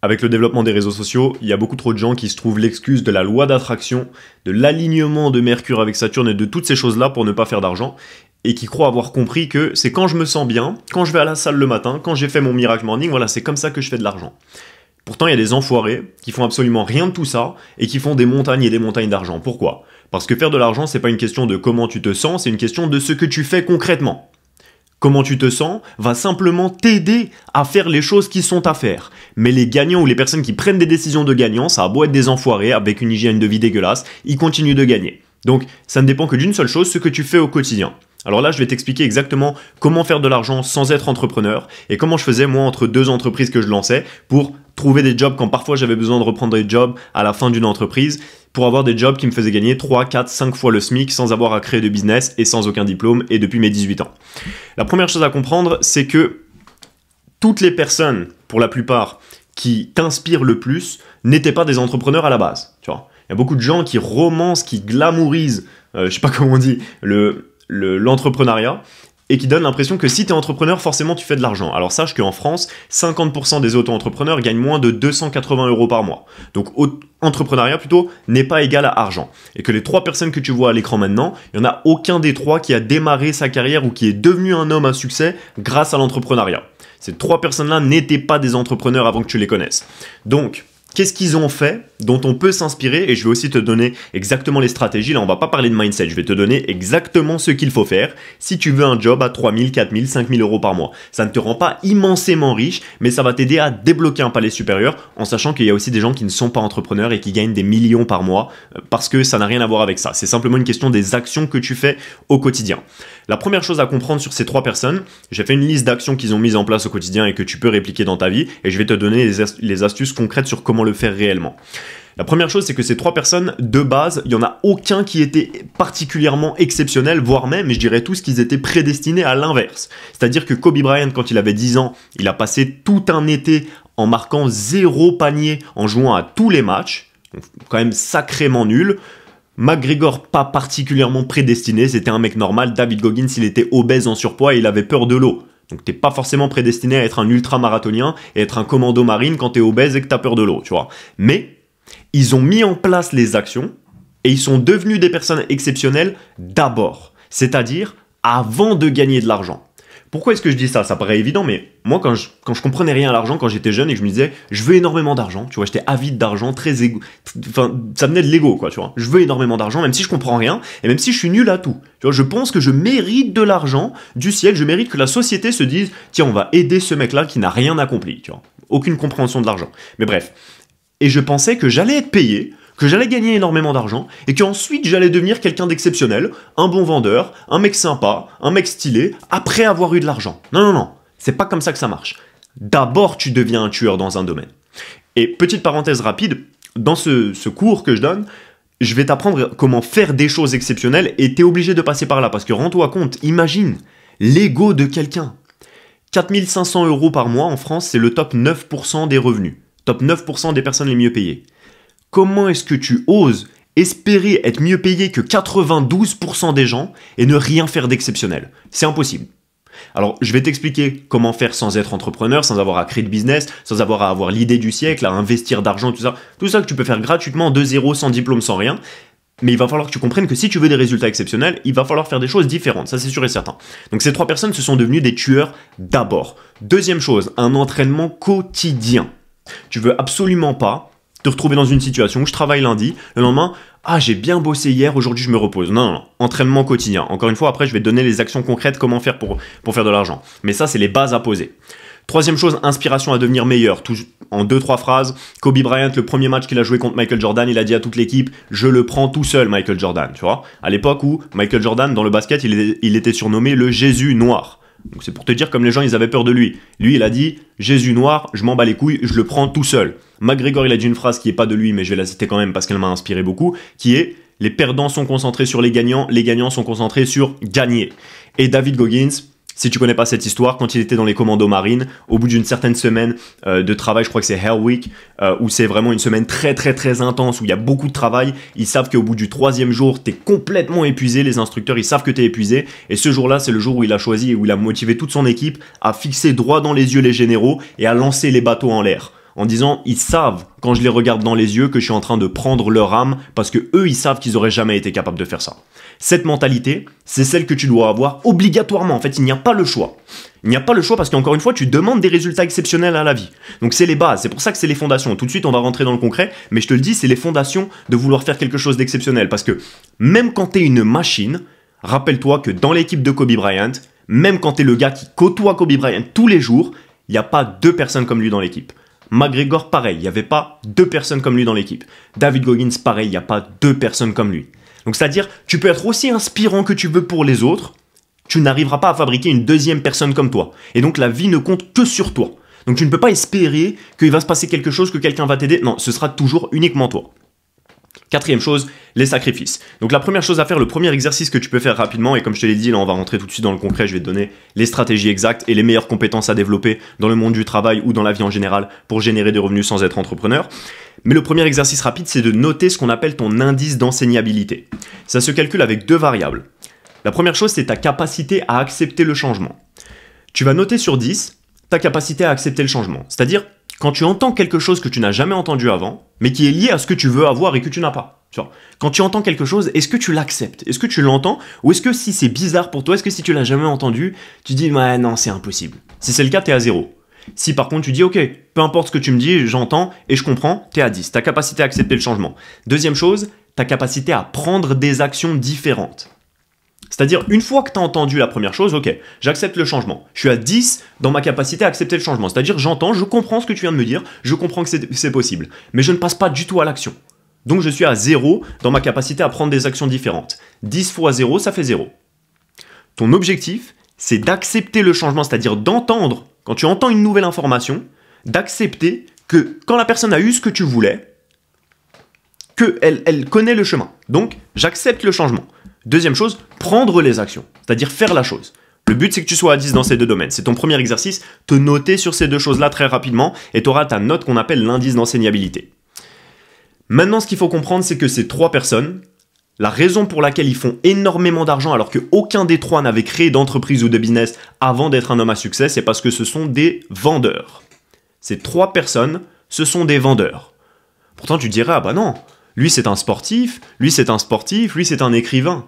Avec le développement des réseaux sociaux, il y a beaucoup trop de gens qui se trouvent l'excuse de la loi d'attraction, de l'alignement de Mercure avec Saturne et de toutes ces choses-là pour ne pas faire d'argent, et qui croient avoir compris que c'est quand je me sens bien, quand je vais à la salle le matin, quand j'ai fait mon miracle morning, voilà, c'est comme ça que je fais de l'argent. Pourtant, il y a des enfoirés qui font absolument rien de tout ça et qui font des montagnes et des montagnes d'argent. Pourquoi Parce que faire de l'argent, c'est pas une question de comment tu te sens, c'est une question de ce que tu fais concrètement comment tu te sens va simplement t'aider à faire les choses qui sont à faire. Mais les gagnants ou les personnes qui prennent des décisions de gagnants, ça a beau être des enfoirés avec une hygiène de vie dégueulasse, ils continuent de gagner. Donc ça ne dépend que d'une seule chose, ce que tu fais au quotidien. Alors là, je vais t'expliquer exactement comment faire de l'argent sans être entrepreneur et comment je faisais moi entre deux entreprises que je lançais pour trouver des jobs quand parfois j'avais besoin de reprendre des jobs à la fin d'une entreprise pour avoir des jobs qui me faisaient gagner 3, 4, 5 fois le SMIC sans avoir à créer de business et sans aucun diplôme et depuis mes 18 ans. La première chose à comprendre, c'est que toutes les personnes, pour la plupart, qui t'inspirent le plus n'étaient pas des entrepreneurs à la base. Tu vois, il y a beaucoup de gens qui romancent, qui glamourisent, euh, je sais pas comment on dit, le l'entrepreneuriat et qui donne l'impression que si tu es entrepreneur, forcément tu fais de l'argent. Alors sache qu'en France, 50% des auto-entrepreneurs gagnent moins de 280 euros par mois. Donc entrepreneuriat plutôt n'est pas égal à argent. Et que les trois personnes que tu vois à l'écran maintenant, il n'y en a aucun des trois qui a démarré sa carrière ou qui est devenu un homme à succès grâce à l'entrepreneuriat. Ces trois personnes-là n'étaient pas des entrepreneurs avant que tu les connaisses. Donc, Qu'est-ce qu'ils ont fait dont on peut s'inspirer et je vais aussi te donner exactement les stratégies. Là, on va pas parler de mindset, je vais te donner exactement ce qu'il faut faire si tu veux un job à 3000, 4000, 5000 euros par mois. Ça ne te rend pas immensément riche, mais ça va t'aider à débloquer un palais supérieur en sachant qu'il y a aussi des gens qui ne sont pas entrepreneurs et qui gagnent des millions par mois euh, parce que ça n'a rien à voir avec ça. C'est simplement une question des actions que tu fais au quotidien. La première chose à comprendre sur ces trois personnes, j'ai fait une liste d'actions qu'ils ont mises en place au quotidien et que tu peux répliquer dans ta vie, et je vais te donner les, astuces concrètes sur comment le faire réellement. La première chose, c'est que ces trois personnes, de base, il n'y en a aucun qui était particulièrement exceptionnel, voire même, je dirais tous qu'ils étaient prédestinés à l'inverse. C'est-à-dire que Kobe Bryant, quand il avait 10 ans, il a passé tout un été en marquant zéro panier, en jouant à tous les matchs, quand même sacrément nul. McGregor pas particulièrement prédestiné, c'était un mec normal, David Goggins il était obèse en surpoids et il avait peur de l'eau. Donc t'es pas forcément prédestiné à être un ultra-marathonien et être un commando marine quand t'es obèse et que t'as peur de l'eau, tu vois. Mais ils ont mis en place les actions et ils sont devenus des personnes exceptionnelles d'abord, c'est-à-dire avant de gagner de l'argent. Pourquoi est-ce que je dis ça Ça paraît évident, mais moi, quand je, quand comprenais rien à l'argent, quand j'étais jeune et que je me disais, je veux énormément d'argent, tu vois, j'étais avide d'argent, très égo. Enfin, ça venait de l'ego, quoi, tu vois. Je veux énormément d'argent, même si je comprends rien, et même si je suis nul à tout. Tu vois, je pense que je mérite de l'argent du ciel, je mérite que la société se dise, tiens, on va aider ce mec-là qui n'a rien accompli, tu vois. Aucune compréhension de l'argent. Mais bref. Et je pensais que j'allais être payé que j'allais gagner énormément d'argent et qu'ensuite j'allais devenir quelqu'un d'exceptionnel, un bon vendeur, un mec sympa, un mec stylé, après avoir eu de l'argent. Non, non, non, c'est pas comme ça que ça marche. D'abord, tu deviens un tueur dans un domaine. Et petite parenthèse rapide, dans ce, ce cours que je donne, je vais t'apprendre comment faire des choses exceptionnelles et t'es obligé de passer par là parce que rends-toi compte, imagine l'ego de quelqu'un. 4500 euros par mois en France, c'est le top 9% des revenus. Top 9% des personnes les mieux payées. Comment est-ce que tu oses espérer être mieux payé que 92% des gens et ne rien faire d'exceptionnel C'est impossible. Alors, je vais t'expliquer comment faire sans être entrepreneur, sans avoir à créer de business, sans avoir à avoir l'idée du siècle, à investir d'argent, tout ça. Tout ça que tu peux faire gratuitement, de zéro, sans diplôme, sans rien. Mais il va falloir que tu comprennes que si tu veux des résultats exceptionnels, il va falloir faire des choses différentes, ça c'est sûr et certain. Donc ces trois personnes se sont devenues des tueurs d'abord. Deuxième chose, un entraînement quotidien. Tu veux absolument pas te retrouver dans une situation où je travaille lundi, le lendemain, ah j'ai bien bossé hier, aujourd'hui je me repose. Non, non, entraînement quotidien. Encore une fois, après je vais te donner les actions concrètes, comment faire pour, pour faire de l'argent. Mais ça, c'est les bases à poser. Troisième chose, inspiration à devenir meilleur. en deux, trois phrases, Kobe Bryant, le premier match qu'il a joué contre Michael Jordan, il a dit à toute l'équipe, je le prends tout seul, Michael Jordan, tu vois. À l'époque où Michael Jordan, dans le basket, il était surnommé le Jésus noir. Donc c'est pour te dire comme les gens, ils avaient peur de lui. Lui, il a dit Jésus noir, je m'en bats les couilles, je le prends tout seul. McGregor, il a dit une phrase qui est pas de lui, mais je vais la citer quand même parce qu'elle m'a inspiré beaucoup, qui est les perdants sont concentrés sur les gagnants, les gagnants sont concentrés sur gagner. Et David Goggins, si tu connais pas cette histoire, quand il était dans les commandos marines, au bout d'une certaine semaine euh, de travail, je crois que c'est Hell Week, euh, où c'est vraiment une semaine très très très intense, où il y a beaucoup de travail, ils savent qu'au bout du troisième jour, t'es complètement épuisé, les instructeurs, ils savent que t'es épuisé, et ce jour-là, c'est le jour où il a choisi où il a motivé toute son équipe à fixer droit dans les yeux les généraux et à lancer les bateaux en l'air en disant ils savent quand je les regarde dans les yeux que je suis en train de prendre leur âme parce que eux ils savent qu'ils auraient jamais été capables de faire ça. Cette mentalité, c'est celle que tu dois avoir obligatoirement. En fait, il n'y a pas le choix. Il n'y a pas le choix parce qu'encore une fois, tu demandes des résultats exceptionnels à la vie. Donc c'est les bases, c'est pour ça que c'est les fondations. Tout de suite, on va rentrer dans le concret, mais je te le dis, c'est les fondations de vouloir faire quelque chose d'exceptionnel parce que même quand tu es une machine, rappelle-toi que dans l'équipe de Kobe Bryant, même quand tu es le gars qui côtoie Kobe Bryant tous les jours, il n'y a pas deux personnes comme lui dans l'équipe. McGregor, pareil, il n'y avait pas deux personnes comme lui dans l'équipe. David Goggins, pareil, il n'y a pas deux personnes comme lui. Donc c'est-à-dire, tu peux être aussi inspirant que tu veux pour les autres, tu n'arriveras pas à fabriquer une deuxième personne comme toi. Et donc la vie ne compte que sur toi. Donc tu ne peux pas espérer qu'il va se passer quelque chose, que quelqu'un va t'aider. Non, ce sera toujours uniquement toi. Quatrième chose, les sacrifices. Donc la première chose à faire, le premier exercice que tu peux faire rapidement, et comme je te l'ai dit, là on va rentrer tout de suite dans le concret, je vais te donner les stratégies exactes et les meilleures compétences à développer dans le monde du travail ou dans la vie en général pour générer des revenus sans être entrepreneur. Mais le premier exercice rapide, c'est de noter ce qu'on appelle ton indice d'enseignabilité. Ça se calcule avec deux variables. La première chose, c'est ta capacité à accepter le changement. Tu vas noter sur 10 ta capacité à accepter le changement. C'est-à-dire, quand tu entends quelque chose que tu n'as jamais entendu avant, mais qui est lié à ce que tu veux avoir et que tu n'as pas. Quand tu entends quelque chose, est-ce que tu l'acceptes Est-ce que tu l'entends Ou est-ce que si c'est bizarre pour toi, est-ce que si tu l'as jamais entendu, tu dis ouais non, c'est impossible Si c'est le cas, t'es à zéro. Si par contre tu dis ok, peu importe ce que tu me dis, j'entends et je comprends, t'es à 10. Ta capacité à accepter le changement. Deuxième chose, ta capacité à prendre des actions différentes. C'est-à-dire, une fois que tu as entendu la première chose, ok, j'accepte le changement. Je suis à 10 dans ma capacité à accepter le changement. C'est-à-dire, j'entends, je comprends ce que tu viens de me dire, je comprends que c'est possible. Mais je ne passe pas du tout à l'action. Donc je suis à 0 dans ma capacité à prendre des actions différentes. 10 fois 0, ça fait 0. Ton objectif, c'est d'accepter le changement, c'est-à-dire d'entendre, quand tu entends une nouvelle information, d'accepter que quand la personne a eu ce que tu voulais, qu'elle elle connaît le chemin. Donc j'accepte le changement. Deuxième chose, prendre les actions, c'est-à-dire faire la chose. Le but, c'est que tu sois à 10 dans ces deux domaines. C'est ton premier exercice, te noter sur ces deux choses-là très rapidement, et tu auras ta note qu'on appelle l'indice d'enseignabilité. Maintenant, ce qu'il faut comprendre, c'est que ces trois personnes, la raison pour laquelle ils font énormément d'argent alors qu'aucun des trois n'avait créé d'entreprise ou de business avant d'être un homme à succès, c'est parce que ce sont des vendeurs. Ces trois personnes, ce sont des vendeurs. Pourtant, tu diras, ah bah non, lui c'est un sportif, lui c'est un sportif, lui c'est un écrivain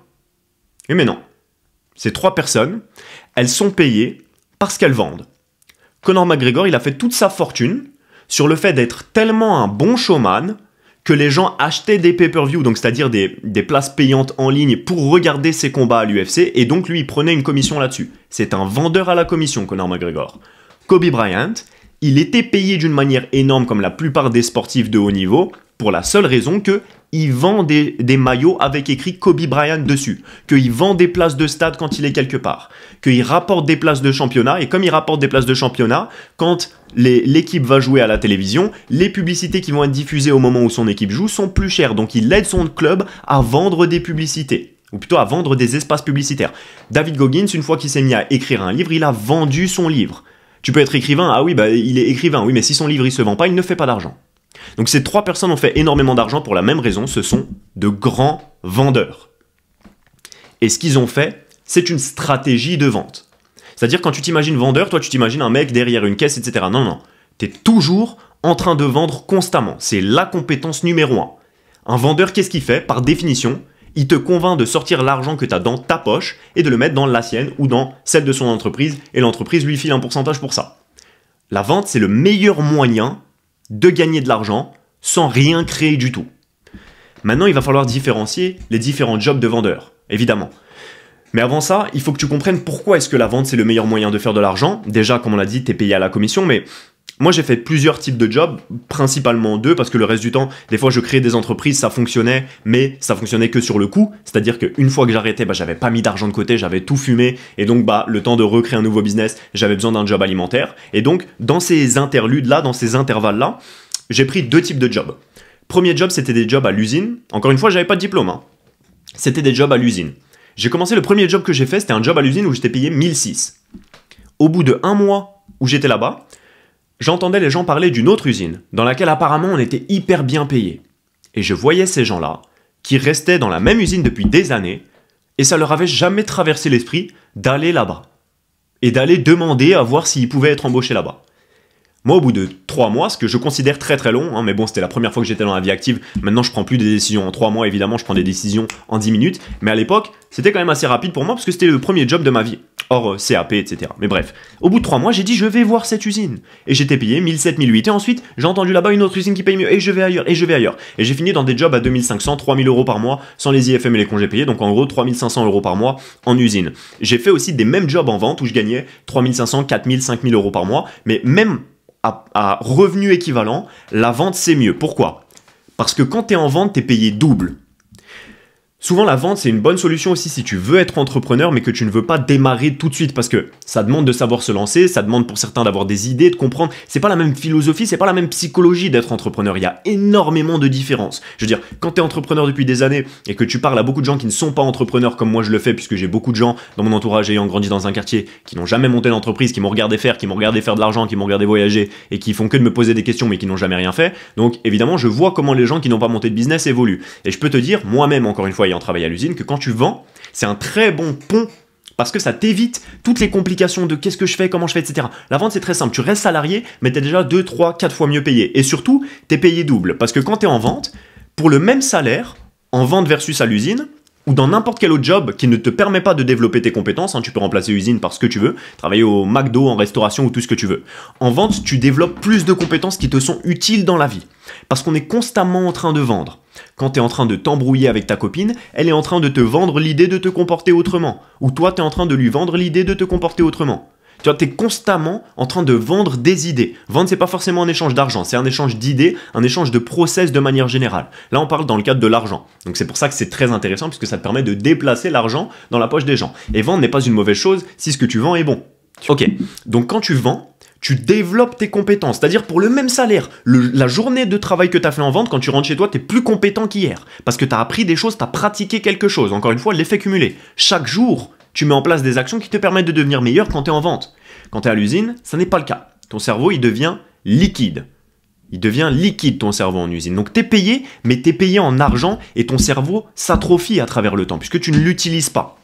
mais non. Ces trois personnes, elles sont payées parce qu'elles vendent. Conor McGregor, il a fait toute sa fortune sur le fait d'être tellement un bon showman que les gens achetaient des pay-per-view, donc c'est-à-dire des, des, places payantes en ligne pour regarder ses combats à l'UFC, et donc lui, il prenait une commission là-dessus. C'est un vendeur à la commission, Conor McGregor. Kobe Bryant, il était payé d'une manière énorme comme la plupart des sportifs de haut niveau, pour la seule raison que il vend des, maillots avec écrit Kobe Bryant dessus, qu'il vend des places de stade quand il est quelque part, qu'il rapporte des places de championnat, et comme il rapporte des places de championnat, quand l'équipe va jouer à la télévision, les publicités qui vont être diffusées au moment où son équipe joue sont plus chères, donc il aide son club à vendre des publicités ou plutôt à vendre des espaces publicitaires. David Goggins, une fois qu'il s'est mis à écrire un livre, il a vendu son livre. Tu peux être écrivain, ah oui, bah, il est écrivain, oui, mais si son livre il se vend pas, il ne fait pas d'argent. Donc ces trois personnes ont fait énormément d'argent pour la même raison, ce sont de grands vendeurs. Et ce qu'ils ont fait, c'est une stratégie de vente. C'est-à-dire quand tu t'imagines vendeur, toi tu t'imagines un mec derrière une caisse, etc. Non, non, tu es toujours en train de vendre constamment. C'est la compétence numéro un. Un vendeur, qu'est-ce qu'il fait Par définition, il te convainc de sortir l'argent que tu as dans ta poche et de le mettre dans la sienne ou dans celle de son entreprise, et l'entreprise lui file un pourcentage pour ça. La vente, c'est le meilleur moyen de gagner de l'argent sans rien créer du tout. Maintenant, il va falloir différencier les différents jobs de vendeur, évidemment. Mais avant ça, il faut que tu comprennes pourquoi est-ce que la vente c'est le meilleur moyen de faire de l'argent. Déjà, comme on l'a dit, tu es payé à la commission, mais moi, j'ai fait plusieurs types de jobs, principalement deux, parce que le reste du temps, des fois, je créais des entreprises, ça fonctionnait, mais ça fonctionnait que sur le coup. C'est-à-dire qu'une fois que j'arrêtais, bah, j'avais pas mis d'argent de côté, j'avais tout fumé, et donc, bah, le temps de recréer un nouveau business, j'avais besoin d'un job alimentaire. Et donc, dans ces interludes-là, dans ces intervalles-là, j'ai pris deux types de jobs. Premier job, c'était des jobs à l'usine. Encore une fois, j'avais pas de diplôme. Hein. C'était des jobs à l'usine. J'ai commencé le premier job que j'ai fait, c'était un job à l'usine où j'étais payé 1006. Au bout de un mois où j'étais là-bas, j'entendais les gens parler d'une autre usine, dans laquelle apparemment on était hyper bien payé. Et je voyais ces gens-là, qui restaient dans la même usine depuis des années, et ça leur avait jamais traversé l'esprit d'aller là-bas. Et d'aller demander à voir s'ils pouvaient être embauchés là-bas. Moi, au bout de trois mois, ce que je considère très très long, hein, mais bon, c'était la première fois que j'étais dans la vie active. Maintenant, je prends plus des décisions en trois mois, évidemment, je prends des décisions en 10 minutes. Mais à l'époque, c'était quand même assez rapide pour moi parce que c'était le premier job de ma vie, hors euh, CAP, etc. Mais bref, au bout de trois mois, j'ai dit je vais voir cette usine. Et j'étais payé 1700, Et ensuite, j'ai entendu là-bas une autre usine qui paye mieux. Et je vais ailleurs, et je vais ailleurs. Et j'ai fini dans des jobs à 2500, 3000 euros par mois, sans les IFM et les congés payés. Donc en gros, 3500 euros par mois en usine. J'ai fait aussi des mêmes jobs en vente où je gagnais 3500, 4000, 5000 euros par mois. Mais même à, revenu équivalent, la vente c'est mieux. Pourquoi Parce que quand tu es en vente, tu es payé double. Souvent, la vente, c'est une bonne solution aussi si tu veux être entrepreneur, mais que tu ne veux pas démarrer tout de suite parce que ça demande de savoir se lancer, ça demande pour certains d'avoir des idées, de comprendre. C'est pas la même philosophie, c'est pas la même psychologie d'être entrepreneur. Il y a énormément de différences. Je veux dire, quand tu es entrepreneur depuis des années et que tu parles à beaucoup de gens qui ne sont pas entrepreneurs comme moi je le fais, puisque j'ai beaucoup de gens dans mon entourage ayant grandi dans un quartier qui n'ont jamais monté d'entreprise, qui m'ont regardé faire, qui m'ont regardé faire de l'argent, qui m'ont regardé voyager et qui font que de me poser des questions mais qui n'ont jamais rien fait. Donc évidemment, je vois comment les gens qui n'ont pas monté de business évoluent. Et je peux te dire, moi-même, encore une fois, travaillant travail à l'usine, que quand tu vends, c'est un très bon pont parce que ça t'évite toutes les complications de qu'est-ce que je fais, comment je fais, etc. La vente, c'est très simple. Tu restes salarié, mais tu es déjà 2, 3, 4 fois mieux payé. Et surtout, tu es payé double. Parce que quand tu es en vente, pour le même salaire, en vente versus à l'usine, ou dans n'importe quel autre job qui ne te permet pas de développer tes compétences, hein, tu peux remplacer usine par ce que tu veux, travailler au McDo, en restauration ou tout ce que tu veux. En vente, tu développes plus de compétences qui te sont utiles dans la vie. Parce qu'on est constamment en train de vendre. Quand tu es en train de t'embrouiller avec ta copine, elle est en train de te vendre l'idée de te comporter autrement. Ou toi, tu es en train de lui vendre l'idée de te comporter autrement. Tu vois, es constamment en train de vendre des idées. Vendre, c'est pas forcément un échange d'argent, c'est un échange d'idées, un échange de process de manière générale. Là, on parle dans le cadre de l'argent. Donc c'est pour ça que c'est très intéressant, puisque ça te permet de déplacer l'argent dans la poche des gens. Et vendre n'est pas une mauvaise chose si ce que tu vends est bon. Ok, donc quand tu vends, tu développes tes compétences. C'est-à-dire pour le même salaire, la journée de travail que tu as fait en vente, quand tu rentres chez toi, tu es plus compétent qu'hier. Parce que tu as appris des choses, tu as pratiqué quelque chose. Encore une fois, l'effet cumulé. Chaque jour, tu mets en place des actions qui te permettent de devenir meilleur quand tu es en vente. Quand tu es à l'usine, ce n'est pas le cas. Ton cerveau, il devient liquide. Il devient liquide ton cerveau en usine. Donc tu es payé, mais tu es payé en argent et ton cerveau s'atrophie à travers le temps puisque tu ne l'utilises pas.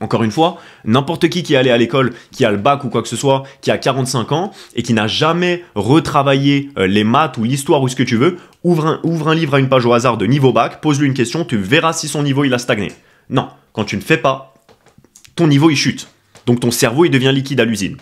Encore une fois, n'importe qui qui est allé à l'école, qui a le bac ou quoi que ce soit, qui a 45 ans et qui n'a jamais retravaillé euh, les maths ou l'histoire ou ce que tu veux, ouvre un, livre à une page au hasard de niveau bac, pose-lui une question, tu verras si son niveau il a stagné. Non, quand tu ne fais pas, ton niveau il chute. Donc ton cerveau il devient liquide à l'usine.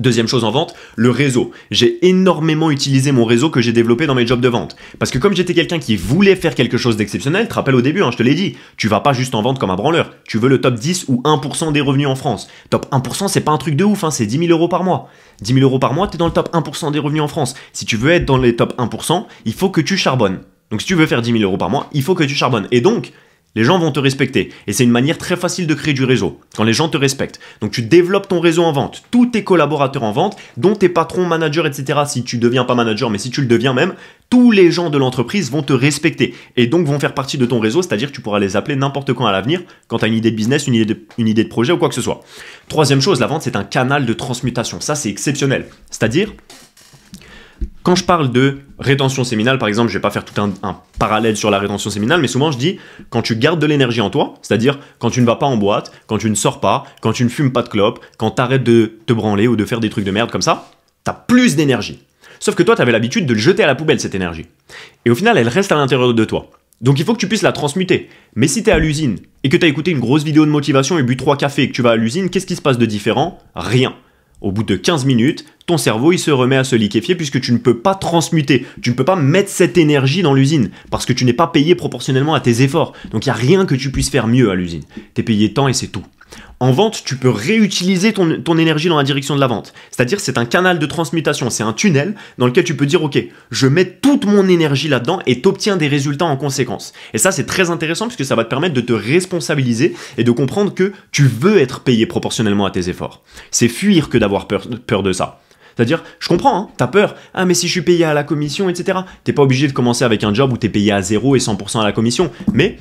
Deuxième chose en vente, le réseau. J'ai énormément utilisé mon réseau que j'ai développé dans mes jobs de vente. Parce que comme j'étais quelqu'un qui voulait faire quelque chose d'exceptionnel, te rappelle au début, hein, je te l'ai dit, tu vas pas juste en vente comme un branleur. Tu veux le top 10 ou 1% des revenus en France. Top 1%, c'est pas un truc de ouf, hein, c'est 10 000 euros par mois. 10 000 euros par mois, t'es dans le top 1% des revenus en France. Si tu veux être dans les top 1%, il faut que tu charbonnes. Donc si tu veux faire 10 000 euros par mois, il faut que tu charbonnes. Et donc, les gens vont te respecter. Et c'est une manière très facile de créer du réseau, quand les gens te respectent. Donc tu développes ton réseau en vente, tous tes collaborateurs en vente, dont tes patrons, managers, etc. Si tu ne deviens pas manager, mais si tu le deviens même, tous les gens de l'entreprise vont te respecter et donc vont faire partie de ton réseau, c'est-à-dire que tu pourras les appeler n'importe quand à l'avenir, quand tu as une idée de business, une idée de projet ou quoi que ce soit. Troisième chose, la vente, c'est un canal de transmutation. Ça, c'est exceptionnel. C'est-à-dire... Quand je parle de rétention séminale, par exemple, je vais pas faire tout un, un parallèle sur la rétention séminale, mais souvent je dis quand tu gardes de l'énergie en toi, c'est-à-dire quand tu ne vas pas en boîte, quand tu ne sors pas, quand tu ne fumes pas de clope, quand tu arrêtes de te branler ou de faire des trucs de merde comme ça, tu as plus d'énergie. Sauf que toi, tu avais l'habitude de le jeter à la poubelle, cette énergie. Et au final, elle reste à l'intérieur de toi. Donc il faut que tu puisses la transmuter. Mais si tu es à l'usine et que tu as écouté une grosse vidéo de motivation et bu trois cafés et que tu vas à l'usine, qu'est-ce qui se passe de différent Rien. Au bout de 15 minutes, ton cerveau il se remet à se liquéfier puisque tu ne peux pas transmuter, tu ne peux pas mettre cette énergie dans l'usine parce que tu n'es pas payé proportionnellement à tes efforts. Donc il n'y a rien que tu puisses faire mieux à l'usine. Tu es payé tant et c'est tout. En vente, tu peux réutiliser ton, énergie dans la direction de la vente. C'est-à-dire, c'est un canal de transmutation, c'est un tunnel dans lequel tu peux dire, OK, je mets toute mon énergie là-dedans et t'obtiens des résultats en conséquence. Et ça, c'est très intéressant puisque ça va te permettre de te responsabiliser et de comprendre que tu veux être payé proportionnellement à tes efforts. C'est fuir que d'avoir peur, de ça. C'est-à-dire, je comprends, hein, t'as peur. Ah, mais si je suis payé à la commission, etc. T'es pas obligé de commencer avec un job où t'es payé à 0 et 100% à la commission. Mais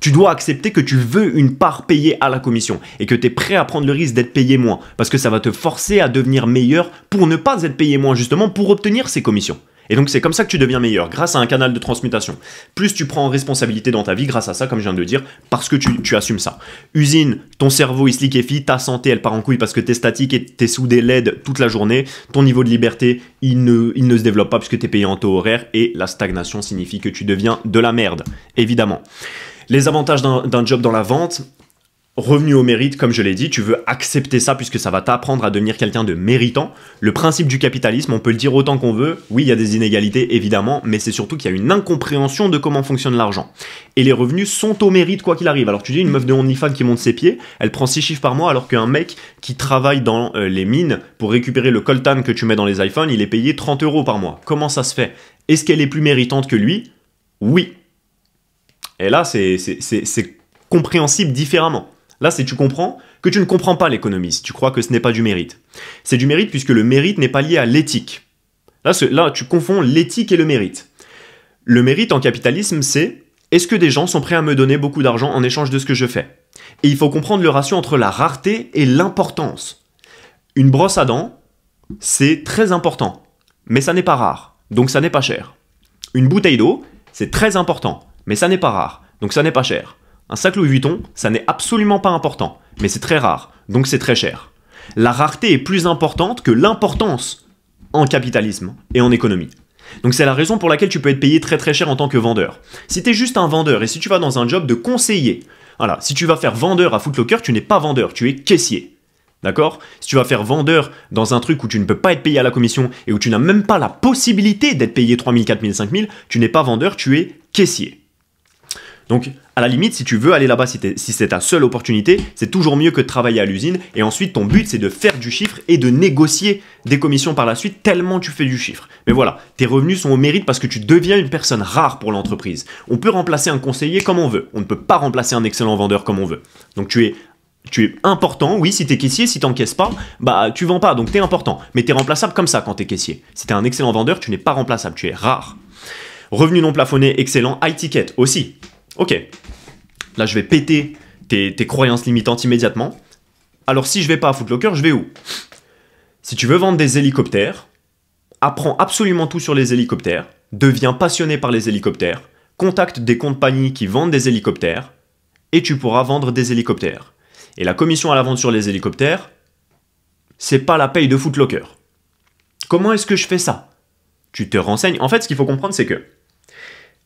tu dois accepter que tu veux une part payée à la commission et que tu es prêt à prendre le risque d'être payé moins parce que ça va te forcer à devenir meilleur pour ne pas être payé moins justement pour obtenir ces commissions. Et donc c'est comme ça que tu deviens meilleur, grâce à un canal de transmutation. Plus tu prends responsabilité dans ta vie grâce à ça, comme je viens de le dire, parce que tu, tu assumes ça. Usine, ton cerveau il se liquéfie, ta santé elle part en couille parce que tu es statique et es sous des LED toute la journée, ton niveau de liberté il ne, il ne se développe pas puisque es payé en taux horaire et la stagnation signifie que tu deviens de la merde, évidemment. Les avantages d'un job dans la vente, revenu au mérite, comme je l'ai dit, tu veux accepter ça puisque ça va t'apprendre à devenir quelqu'un de méritant. Le principe du capitalisme, on peut le dire autant qu'on veut, oui, il y a des inégalités évidemment, mais c'est surtout qu'il y a une incompréhension de comment fonctionne l'argent. Et les revenus sont au mérite quoi qu'il arrive. Alors tu dis une meuf de OnlyFans qui monte ses pieds, elle prend 6 chiffres par mois alors qu'un mec qui travaille dans euh, les mines pour récupérer le coltan que tu mets dans les iPhones, il est payé 30 euros par mois. Comment ça se fait Est-ce qu'elle est plus méritante que lui Oui, et là, c'est compréhensible différemment. Là, c'est tu comprends que tu ne comprends pas l'économiste, tu crois que ce n'est pas du mérite. C'est du mérite puisque le mérite n'est pas lié à l'éthique. Là, là, tu confonds l'éthique et le mérite. Le mérite en capitalisme, c'est est-ce que des gens sont prêts à me donner beaucoup d'argent en échange de ce que je fais Et il faut comprendre le ratio entre la rareté et l'importance. Une brosse à dents, c'est très important, mais ça n'est pas rare, donc ça n'est pas cher. Une bouteille d'eau, c'est très important, mais ça n'est pas rare, donc ça n'est pas cher. Un sac Louis Vuitton, ça n'est absolument pas important, mais c'est très rare, donc c'est très cher. La rareté est plus importante que l'importance en capitalisme et en économie. Donc c'est la raison pour laquelle tu peux être payé très très cher en tant que vendeur. Si t'es juste un vendeur et si tu vas dans un job de conseiller, voilà, si tu vas faire vendeur à Footlocker, tu n'es pas vendeur, tu es caissier. D'accord Si tu vas faire vendeur dans un truc où tu ne peux pas être payé à la commission et où tu n'as même pas la possibilité d'être payé 3000, 4000, 5000, tu n'es pas vendeur, tu es caissier. Donc, à la limite, si tu veux aller là-bas, si, c'est ta seule opportunité, c'est toujours mieux que de travailler à l'usine. Et ensuite, ton but, c'est de faire du chiffre et de négocier des commissions par la suite, tellement tu fais du chiffre. Mais voilà, tes revenus sont au mérite parce que tu deviens une personne rare pour l'entreprise. On peut remplacer un conseiller comme on veut. On ne peut pas remplacer un excellent vendeur comme on veut. Donc, tu es tu es important, oui, si tu es caissier, si tu n'encaisses pas, bah tu vends pas, donc tu es important. Mais tu es remplaçable comme ça quand tu es caissier. Si es un excellent vendeur, tu n'es pas remplaçable, tu es rare. Revenu non plafonné, excellent, high ticket aussi ok, là je vais péter tes, croyances limitantes immédiatement. Alors si je vais pas à Footlocker, je vais où Si tu veux vendre des hélicoptères, apprends absolument tout sur les hélicoptères, deviens passionné par les hélicoptères, contacte des compagnies qui vendent des hélicoptères, et tu pourras vendre des hélicoptères. Et la commission à la vente sur les hélicoptères, c'est pas la paye de Footlocker. Comment est-ce que je fais ça Tu te renseignes. En fait, ce qu'il faut comprendre, c'est que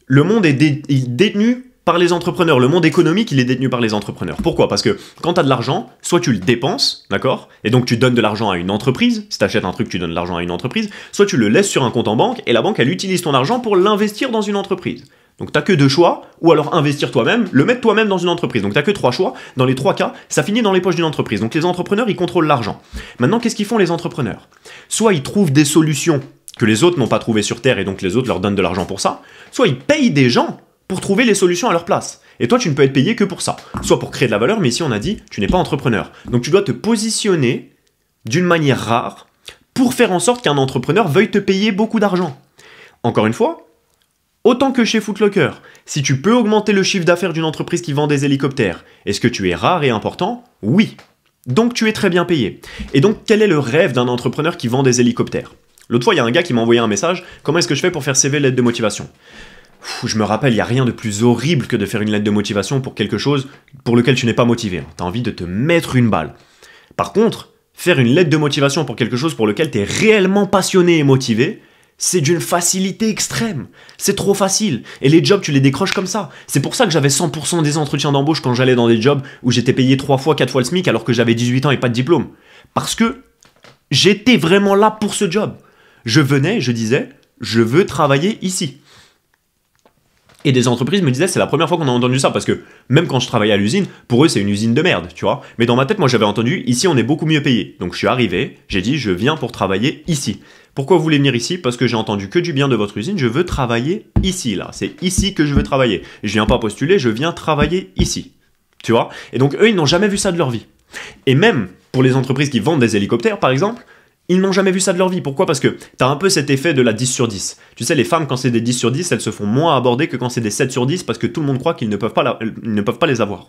le monde est détenu par les entrepreneurs. Le monde économique, il est détenu par les entrepreneurs. Pourquoi Parce que quand tu as de l'argent, soit tu le dépenses, d'accord Et donc tu donnes de l'argent à une entreprise, si tu achètes un truc, tu donnes de l'argent à une entreprise, soit tu le laisses sur un compte en banque et la banque, elle utilise ton argent pour l'investir dans une entreprise. Donc t'as que deux choix, ou alors investir toi-même, le mettre toi-même dans une entreprise. Donc t'as que trois choix. Dans les trois cas, ça finit dans les poches d'une entreprise. Donc les entrepreneurs, ils contrôlent l'argent. Maintenant, qu'est-ce qu'ils font les entrepreneurs Soit ils trouvent des solutions que les autres n'ont pas trouvées sur Terre et donc les autres leur donnent de l'argent pour ça, soit ils payent des gens pour trouver les solutions à leur place. Et toi, tu ne peux être payé que pour ça. Soit pour créer de la valeur, mais ici, on a dit, tu n'es pas entrepreneur. Donc, tu dois te positionner d'une manière rare pour faire en sorte qu'un entrepreneur veuille te payer beaucoup d'argent. Encore une fois, autant que chez Footlocker, si tu peux augmenter le chiffre d'affaires d'une entreprise qui vend des hélicoptères, est-ce que tu es rare et important Oui. Donc, tu es très bien payé. Et donc, quel est le rêve d'un entrepreneur qui vend des hélicoptères L'autre fois, il y a un gars qui m'a envoyé un message, comment est-ce que je fais pour faire CV lettre de motivation je me rappelle, il n'y a rien de plus horrible que de faire une lettre de motivation pour quelque chose pour lequel tu n'es pas motivé. Tu as envie de te mettre une balle. Par contre, faire une lettre de motivation pour quelque chose pour lequel tu es réellement passionné et motivé, c'est d'une facilité extrême. C'est trop facile. Et les jobs, tu les décroches comme ça. C'est pour ça que j'avais 100% des entretiens d'embauche quand j'allais dans des jobs où j'étais payé 3 fois, 4 fois le SMIC alors que j'avais 18 ans et pas de diplôme. Parce que j'étais vraiment là pour ce job. Je venais, je disais, je veux travailler ici. Et des entreprises me disaient, c'est la première fois qu'on a entendu ça, parce que même quand je travaillais à l'usine, pour eux c'est une usine de merde, tu vois. Mais dans ma tête, moi j'avais entendu, ici on est beaucoup mieux payé. Donc je suis arrivé, j'ai dit, je viens pour travailler ici. Pourquoi vous voulez venir ici Parce que j'ai entendu que du bien de votre usine, je veux travailler ici, là. C'est ici que je veux travailler. Je viens pas postuler, je viens travailler ici. Tu vois Et donc eux, ils n'ont jamais vu ça de leur vie. Et même pour les entreprises qui vendent des hélicoptères, par exemple, ils n'ont jamais vu ça de leur vie. Pourquoi Parce que tu as un peu cet effet de la 10 sur 10. Tu sais, les femmes, quand c'est des 10 sur 10, elles se font moins aborder que quand c'est des 7 sur 10 parce que tout le monde croit qu'ils ne, peuvent pas euh, les avoir.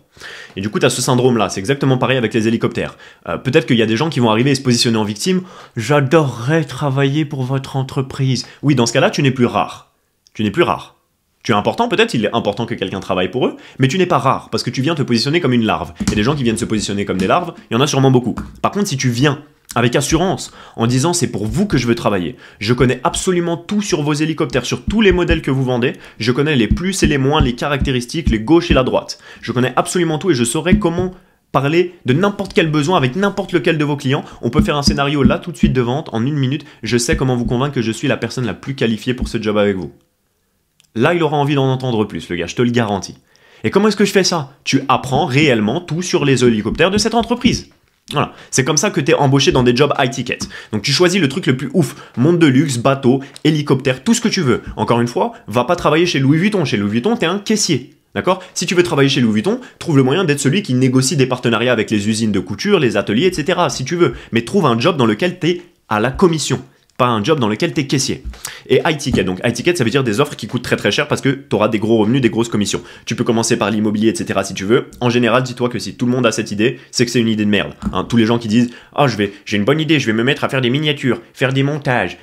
Et du coup, tu as ce syndrome-là. C'est exactement pareil avec les hélicoptères. Euh, peut-être qu'il y a des gens qui vont arriver et se positionner en victime. J'adorerais travailler pour votre entreprise. Oui, dans ce cas-là, tu n'es plus rare. Tu n'es plus rare. Tu es important, peut-être il est important que quelqu'un travaille pour eux, mais tu n'es pas rare, parce que tu viens te positionner comme une larve. Et des gens qui viennent se positionner comme des larves, il y en a sûrement beaucoup. Par contre, si tu viens avec assurance, en disant c'est pour vous que je veux travailler. Je connais absolument tout sur vos hélicoptères, sur tous les modèles que vous vendez. Je connais les plus et les moins, les caractéristiques, les gauches et la droite. Je connais absolument tout et je saurai comment parler de n'importe quel besoin avec n'importe lequel de vos clients. On peut faire un scénario là tout de suite de vente en une minute. Je sais comment vous convaincre que je suis la personne la plus qualifiée pour ce job avec vous. Là, il aura envie d'en entendre plus, le gars, je te le garantis. Et comment est-ce que je fais ça Tu apprends réellement tout sur les hélicoptères de cette entreprise. Voilà, c'est comme ça que t'es embauché dans des jobs high ticket. Donc tu choisis le truc le plus ouf, monde de luxe, bateau, hélicoptère, tout ce que tu veux. Encore une fois, va pas travailler chez Louis Vuitton. Chez Louis Vuitton, t'es un caissier. D'accord Si tu veux travailler chez Louis Vuitton, trouve le moyen d'être celui qui négocie des partenariats avec les usines de couture, les ateliers, etc. Si tu veux. Mais trouve un job dans lequel es à la commission pas un job dans lequel tu es caissier. Et high ticket, donc ça veut dire des offres qui coûtent très très cher parce que tu auras des gros revenus, des grosses commissions. Tu peux commencer par l'immobilier, etc. si tu veux. En général, dis-toi que si tout le monde a cette idée, c'est que c'est une idée de merde. Hein, tous les gens qui disent Ah, je vais, j'ai une bonne idée, je vais me mettre à faire des miniatures, faire des montages.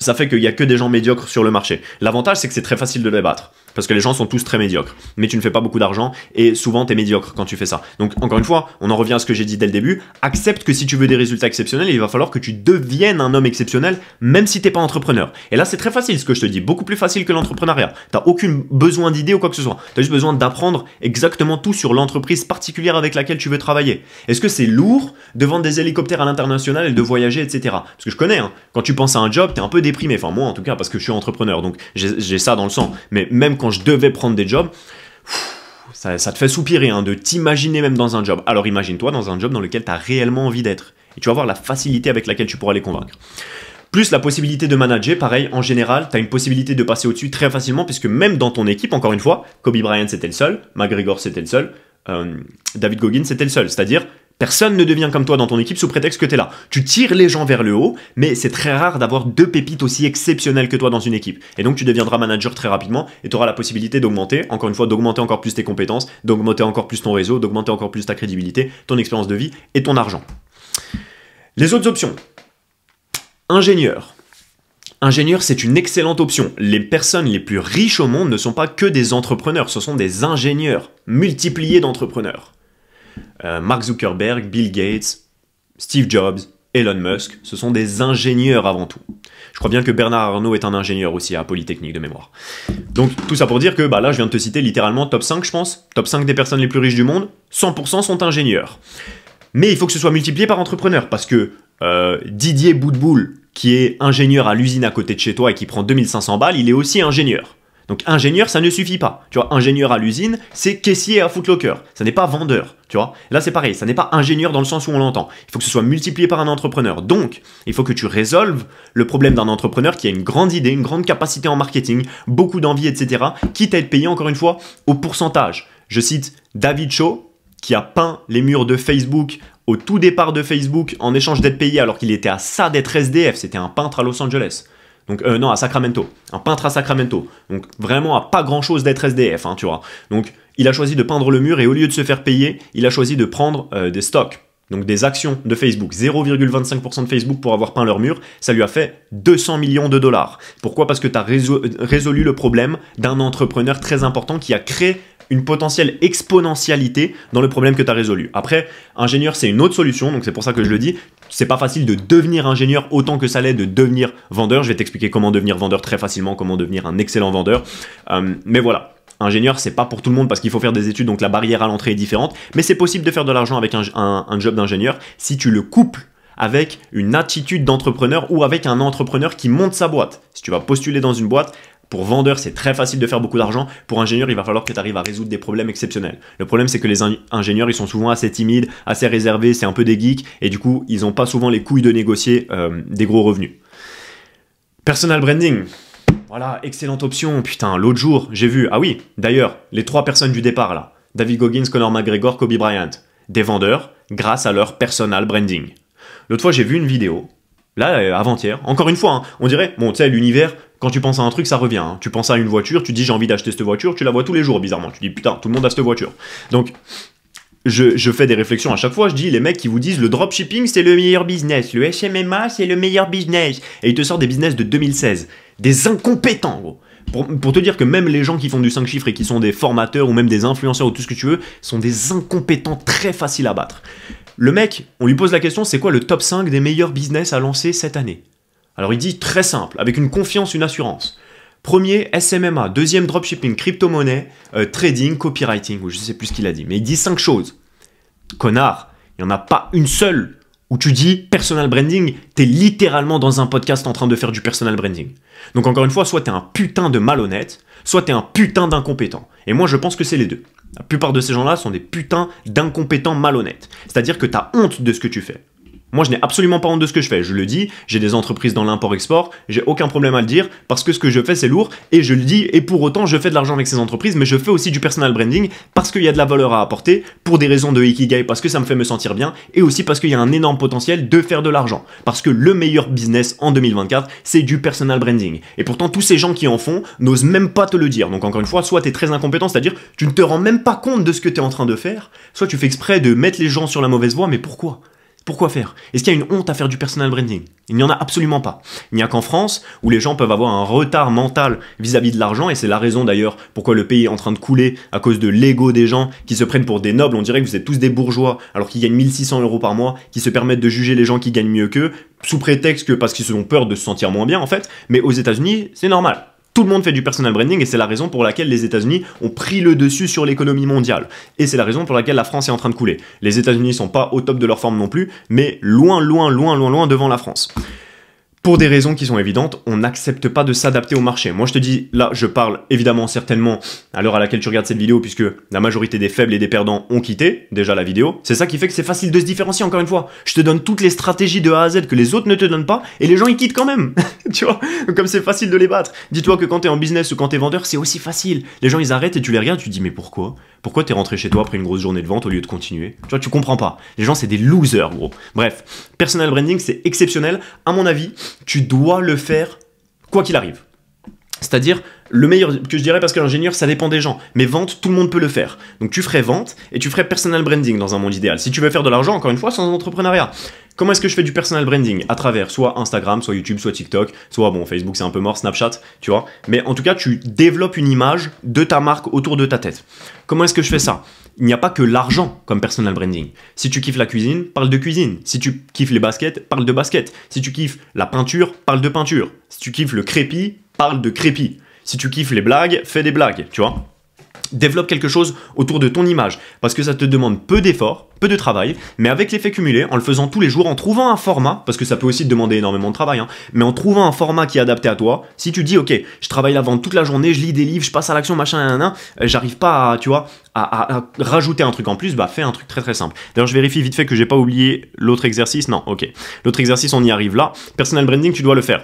Ça fait qu'il n'y a que des gens médiocres sur le marché. L'avantage, c'est que c'est très facile de les battre parce que les gens sont tous très médiocres. Mais tu ne fais pas beaucoup d'argent et souvent tu es médiocre quand tu fais ça. Donc encore une fois, on en revient à ce que j'ai dit dès le début. Accepte que si tu veux des résultats exceptionnels, il va falloir que tu deviennes un homme exceptionnel, même si t'es pas entrepreneur. Et là, c'est très facile ce que je te dis, beaucoup plus facile que l'entrepreneuriat. T'as aucune besoin d'idée ou quoi que ce soit. Tu as juste besoin d'apprendre exactement tout sur l'entreprise particulière avec laquelle tu veux travailler. Est-ce que c'est lourd de vendre des hélicoptères à l'international et de voyager, etc. Parce que je connais. Hein. quand tu penses à un job, tu es un peu déprimé. Enfin moi en tout cas parce que je suis entrepreneur, donc j'ai ça dans le sang. Mais même quand je devais prendre des jobs, ça, te fait soupirer hein, de t'imaginer même dans un job. Alors imagine-toi dans un job dans lequel tu as réellement envie d'être. Et tu vas voir la facilité avec laquelle tu pourras les convaincre. Plus la possibilité de manager, pareil, en général, tu as une possibilité de passer au-dessus très facilement, puisque même dans ton équipe, encore une fois, Kobe Bryant c'était le seul, McGregor c'était le seul, euh, David Goggin c'était le seul. C'est-à-dire, Personne ne devient comme toi dans ton équipe sous prétexte que tu es là. Tu tires les gens vers le haut, mais c'est très rare d'avoir deux pépites aussi exceptionnelles que toi dans une équipe. Et donc tu deviendras manager très rapidement et tu auras la possibilité d'augmenter, encore une fois, d'augmenter encore plus tes compétences, d'augmenter encore plus ton réseau, d'augmenter encore plus ta crédibilité, ton expérience de vie et ton argent. Les autres options. Ingénieur. Ingénieur, c'est une excellente option. Les personnes les plus riches au monde ne sont pas que des entrepreneurs, ce sont des ingénieurs, multipliés d'entrepreneurs. Euh, Mark Zuckerberg, Bill Gates, Steve Jobs, Elon Musk, ce sont des ingénieurs avant tout. Je crois bien que Bernard Arnault est un ingénieur aussi à Polytechnique de mémoire. Donc tout ça pour dire que bah là je viens de te citer littéralement top 5 je pense, top 5 des personnes les plus riches du monde, 100% sont ingénieurs. Mais il faut que ce soit multiplié par entrepreneur parce que euh, Didier Boudboul qui est ingénieur à l'usine à côté de chez toi et qui prend 2500 balles, il est aussi ingénieur. Donc ingénieur, ça ne suffit pas. Tu vois, ingénieur à l'usine, c'est caissier à Footlocker. Ça n'est pas vendeur, tu vois. là, c'est pareil, ça n'est pas ingénieur dans le sens où on l'entend. Il faut que ce soit multiplié par un entrepreneur. Donc, il faut que tu résolves le problème d'un entrepreneur qui a une grande idée, une grande capacité en marketing, beaucoup d'envie, etc. Quitte à être payé, encore une fois, au pourcentage. Je cite David Shaw, qui a peint les murs de Facebook au tout départ de Facebook en échange d'être payé alors qu'il était à ça d'être SDF. C'était un peintre à Los Angeles. Donc euh, non, à Sacramento, un peintre à Sacramento. Donc vraiment à pas grand-chose d'être SDF, hein, tu vois. Donc il a choisi de peindre le mur et au lieu de se faire payer, il a choisi de prendre euh, des stocks, donc des actions de Facebook. 0,25% de Facebook pour avoir peint leur mur, ça lui a fait 200 millions de dollars. Pourquoi Parce que tu as euh, résolu le problème d'un entrepreneur très important qui a créé une potentielle exponentialité dans le problème que tu as résolu. Après, ingénieur, c'est une autre solution, donc c'est pour ça que je le dis. C'est pas facile de devenir ingénieur autant que ça l'est de devenir vendeur. Je vais t'expliquer comment devenir vendeur très facilement, comment devenir un excellent vendeur. Euh, mais voilà. Ingénieur, c'est pas pour tout le monde parce qu'il faut faire des études, donc la barrière à l'entrée est différente. Mais c'est possible de faire de l'argent avec un, un job d'ingénieur si tu le couples avec une attitude d'entrepreneur ou avec un entrepreneur qui monte sa boîte. Si tu vas postuler dans une boîte, pour vendeur, c'est très facile de faire beaucoup d'argent. Pour ingénieur, il va falloir que tu arrives à résoudre des problèmes exceptionnels. Le problème, c'est que les ingénieurs, ils sont souvent assez timides, assez réservés, c'est un peu des geeks, et du coup, ils n'ont pas souvent les couilles de négocier euh, des gros revenus. Personal branding. Voilà, excellente option. Putain, l'autre jour, j'ai vu. Ah oui, d'ailleurs, les trois personnes du départ là. David Goggins, Conor McGregor, Kobe Bryant. Des vendeurs grâce à leur personal branding. L'autre fois, j'ai vu une vidéo. Là, euh, avant-hier, encore une fois, hein, on dirait, bon, tu sais, l'univers, quand tu penses à un truc, ça revient. Hein. Tu penses à une voiture, tu dis j'ai envie d'acheter cette voiture, tu la vois tous les jours, bizarrement. Tu dis putain, tout le monde a cette voiture. Donc, je, fais des réflexions à chaque fois, je dis les mecs qui vous disent le dropshipping c'est le meilleur business, le SMMA c'est le meilleur business, et ils te sortent des business de 2016. Des incompétents, gros. Pour, pour, te dire que même les gens qui font du 5 chiffres et qui sont des formateurs ou même des influenceurs ou tout ce que tu veux, sont des incompétents très faciles à battre. Le mec, on lui pose la question c'est quoi le top 5 des meilleurs business à lancer cette année alors il dit très simple, avec une confiance, une assurance. Premier, SMMA. Deuxième, dropshipping, crypto-monnaie, euh, trading, copywriting, ou je sais plus ce qu'il a dit. Mais il dit cinq choses. Connard, il n'y en a pas une seule où tu dis personal branding, t'es littéralement dans un podcast en train de faire du personal branding. Donc encore une fois, soit es un putain de malhonnête, soit es un putain d'incompétent. Et moi je pense que c'est les deux. La plupart de ces gens-là sont des putains d'incompétents malhonnêtes. C'est-à-dire que tu as honte de ce que tu fais. Moi, je n'ai absolument pas honte de ce que je fais. Je le dis, j'ai des entreprises dans l'import-export, j'ai aucun problème à le dire parce que ce que je fais, c'est lourd et je le dis. Et pour autant, je fais de l'argent avec ces entreprises, mais je fais aussi du personal branding parce qu'il y a de la valeur à apporter pour des raisons de ikigai, parce que ça me fait me sentir bien et aussi parce qu'il y a un énorme potentiel de faire de l'argent. Parce que le meilleur business en 2024, c'est du personal branding. Et pourtant, tous ces gens qui en font n'osent même pas te le dire. Donc, encore une fois, soit tu es très incompétent, c'est-à-dire tu ne te rends même pas compte de ce que tu es en train de faire, soit tu fais exprès de mettre les gens sur la mauvaise voie, mais pourquoi pourquoi faire Est-ce qu'il y a une honte à faire du personal branding Il n'y en a absolument pas. Il n'y a qu'en France où les gens peuvent avoir un retard mental vis-à-vis de l'argent et c'est la raison d'ailleurs pourquoi le pays est en train de couler à cause de l'ego des gens qui se prennent pour des nobles. On dirait que vous êtes tous des bourgeois alors qu'ils gagnent 1600 euros par mois, qui se permettent de juger les gens qui gagnent mieux qu'eux sous prétexte que parce qu'ils ont peur de se sentir moins bien en fait. Mais aux États-Unis, c'est normal. Tout le monde fait du personal branding et c'est la raison pour laquelle les États-Unis ont pris le dessus sur l'économie mondiale. Et c'est la raison pour laquelle la France est en train de couler. Les États-Unis sont pas au top de leur forme non plus, mais loin, loin, loin, loin, loin devant la France pour des raisons qui sont évidentes, on n'accepte pas de s'adapter au marché. Moi, je te dis, là, je parle évidemment, certainement, à l'heure à laquelle tu regardes cette vidéo, puisque la majorité des faibles et des perdants ont quitté déjà la vidéo. C'est ça qui fait que c'est facile de se différencier, encore une fois. Je te donne toutes les stratégies de A à Z que les autres ne te donnent pas, et les gens, ils quittent quand même. tu vois, comme c'est facile de les battre. Dis-toi que quand t'es en business ou quand t'es vendeur, c'est aussi facile. Les gens, ils arrêtent et tu les regardes, tu te dis, mais pourquoi Pourquoi t'es rentré chez toi après une grosse journée de vente au lieu de continuer Tu vois, tu comprends pas. Les gens, c'est des losers, gros. Bref, personal branding, c'est exceptionnel. À mon avis, tu dois le faire quoi qu'il arrive. C'est-à-dire, le meilleur que je dirais parce que l'ingénieur ça dépend des gens, mais vente tout le monde peut le faire. Donc tu ferais vente et tu ferais personal branding dans un monde idéal. Si tu veux faire de l'argent encore une fois sans entrepreneuriat. Comment est-ce que je fais du personal branding À travers soit Instagram, soit YouTube, soit TikTok, soit bon Facebook c'est un peu mort, Snapchat, tu vois. Mais en tout cas tu développes une image de ta marque autour de ta tête. Comment est-ce que je fais ça il n'y a pas que l'argent comme personal branding. Si tu kiffes la cuisine, parle de cuisine. Si tu kiffes les baskets, parle de baskets. Si tu kiffes la peinture, parle de peinture. Si tu kiffes le crépi, parle de crépi. Si tu kiffes les blagues, fais des blagues, tu vois. Développe quelque chose autour de ton image, parce que ça te demande peu d'efforts, peu de travail, mais avec l'effet cumulé, en le faisant tous les jours, en trouvant un format, parce que ça peut aussi te demander énormément de travail, hein, mais en trouvant un format qui est adapté à toi, si tu dis, ok, je travaille la vente toute la journée, je lis des livres, je passe à l'action, machin, nan, nan, euh, j'arrive pas à, tu vois, à, à, rajouter un truc en plus, bah fais un truc très très simple. D'ailleurs, je vérifie vite fait que j'ai pas oublié l'autre exercice, non, ok. L'autre exercice, on y arrive là. Personal branding, tu dois le faire.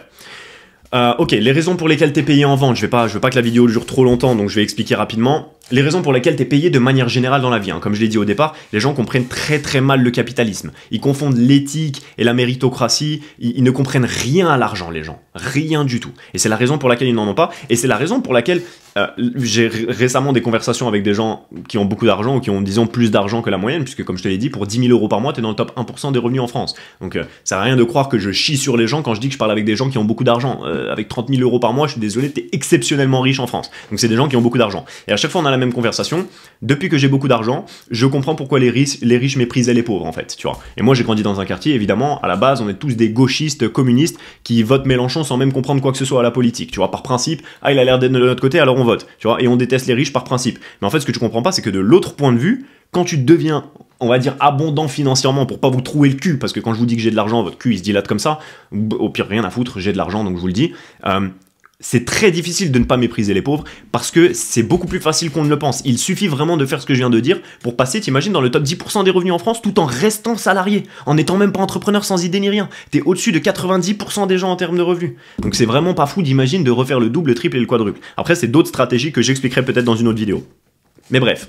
Euh, ok, les raisons pour lesquelles t'es payé en vente, je vais pas, je veux pas que la vidéo dure trop longtemps, donc je vais expliquer rapidement les raisons pour lesquelles tu es payé de manière générale dans la vie. Hein. Comme je l'ai dit au départ, les gens comprennent très très mal le capitalisme. Ils confondent l'éthique et la méritocratie. Ils, ne comprennent rien à l'argent, les gens. Rien du tout. Et c'est la raison pour laquelle ils n'en ont pas. Et c'est la raison pour laquelle euh, j'ai récemment des conversations avec des gens qui ont beaucoup d'argent ou qui ont, disons, plus d'argent que la moyenne, puisque comme je te l'ai dit, pour 10 000 euros par mois, tu es dans le top 1% des revenus en France. Donc euh, ça n'a rien de croire que je chie sur les gens quand je dis que je parle avec des gens qui ont beaucoup d'argent. Euh, avec 30 000 euros par mois, je suis désolé, tu es exceptionnellement riche en France. Donc c'est des gens qui ont beaucoup d'argent. Et à chaque fois, on a même conversation. Depuis que j'ai beaucoup d'argent, je comprends pourquoi les riches, les méprisaient les pauvres, en fait, tu vois. Et moi, j'ai grandi dans un quartier, évidemment, à la base, on est tous des gauchistes communistes qui votent Mélenchon sans même comprendre quoi que ce soit à la politique, tu vois. Par principe, ah, il a l'air d'être de notre côté, alors on vote, tu vois. Et on déteste les riches par principe. Mais en fait, ce que tu comprends pas, c'est que de l'autre point de vue, quand tu deviens on va dire abondant financièrement pour pas vous trouer le cul, parce que quand je vous dis que j'ai de l'argent, votre cul il se dilate comme ça, au pire rien à foutre, j'ai de l'argent donc je vous le dis. Euh, c'est très difficile de ne pas mépriser les pauvres parce que c'est beaucoup plus facile qu'on ne le pense. Il suffit vraiment de faire ce que je viens de dire pour passer, t'imagines, dans le top 10% des revenus en France tout en restant salarié, en n'étant même pas entrepreneur sans idée ni rien. T'es au-dessus de 90% des gens en termes de revenus. Donc c'est vraiment pas fou, d'imaginer de refaire le double, le triple et le quadruple. Après, c'est d'autres stratégies que j'expliquerai peut-être dans une autre vidéo. Mais bref,